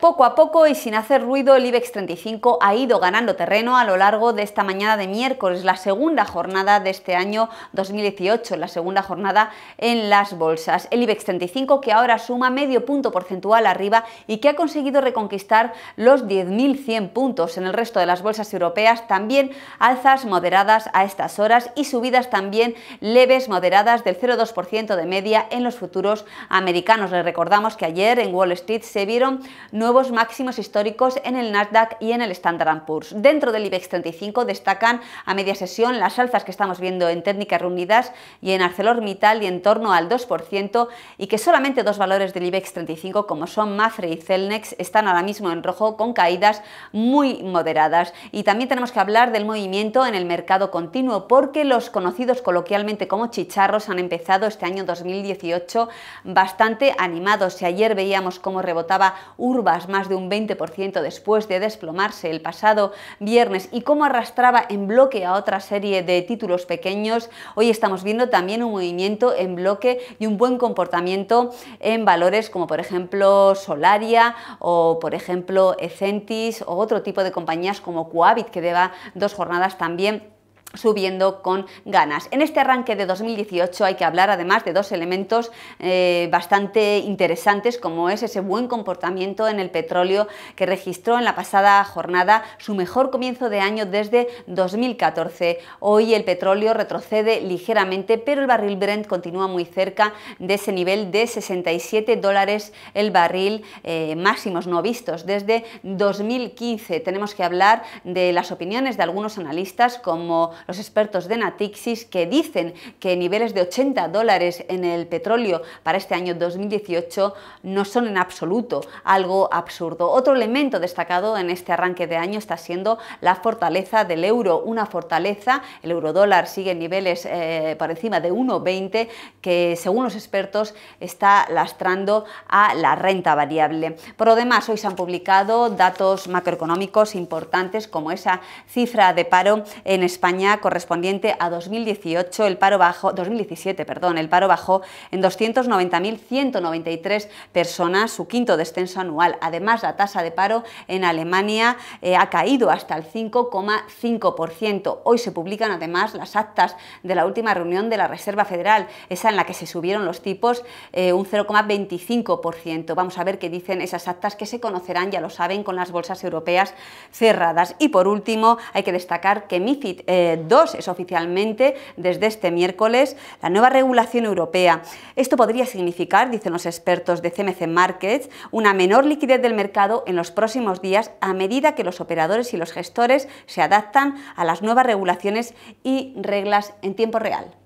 Poco a poco y sin hacer ruido, el IBEX 35 ha ido ganando terreno a lo largo de esta mañana de miércoles, la segunda jornada de este año 2018, la segunda jornada en las bolsas. El IBEX 35 que ahora suma medio punto porcentual arriba y que ha conseguido reconquistar los 10.100 puntos en el resto de las bolsas europeas, también alzas moderadas a estas horas y subidas también leves moderadas del 0,2% de media en los futuros americanos. Les recordamos que ayer en Wall Street se vieron nuevos nuevos máximos históricos en el Nasdaq y en el Standard Poor's. Dentro del IBEX 35 destacan a media sesión las alzas que estamos viendo en técnicas reunidas y en ArcelorMittal y en torno al 2% y que solamente dos valores del IBEX 35 como son Mafre y Celnex están ahora mismo en rojo con caídas muy moderadas. Y también tenemos que hablar del movimiento en el mercado continuo porque los conocidos coloquialmente como chicharros han empezado este año 2018 bastante animados y ayer veíamos cómo rebotaba Urbas más de un 20% después de desplomarse el pasado viernes y cómo arrastraba en bloque a otra serie de títulos pequeños, hoy estamos viendo también un movimiento en bloque y un buen comportamiento en valores como por ejemplo Solaria o por ejemplo Ecentis o otro tipo de compañías como Coavit que deba dos jornadas también subiendo con ganas. En este arranque de 2018 hay que hablar además de dos elementos eh, bastante interesantes como es ese buen comportamiento en el petróleo que registró en la pasada jornada su mejor comienzo de año desde 2014. Hoy el petróleo retrocede ligeramente pero el barril Brent continúa muy cerca de ese nivel de 67 dólares el barril eh, máximos no vistos desde 2015. Tenemos que hablar de las opiniones de algunos analistas como los expertos de Natixis que dicen que niveles de 80 dólares en el petróleo para este año 2018 no son en absoluto algo absurdo. Otro elemento destacado en este arranque de año está siendo la fortaleza del euro, una fortaleza, el euro dólar sigue en niveles eh, por encima de 1,20 que según los expertos está lastrando a la renta variable. Por lo demás, hoy se han publicado datos macroeconómicos importantes como esa cifra de paro en España correspondiente a 2018, el paro bajo, 2017, perdón, el paro bajó en 290.193 personas, su quinto descenso anual. Además, la tasa de paro en Alemania eh, ha caído hasta el 5,5%. Hoy se publican además las actas de la última reunión de la Reserva Federal, esa en la que se subieron los tipos eh, un 0,25%. Vamos a ver qué dicen esas actas que se conocerán, ya lo saben, con las bolsas europeas cerradas. Y por último, hay que destacar que MIFID eh, 2 es oficialmente desde este miércoles la nueva regulación europea. Esto podría significar, dicen los expertos de CMC Markets, una menor liquidez del mercado en los próximos días a medida que los operadores y los gestores se adaptan a las nuevas regulaciones y reglas en tiempo real.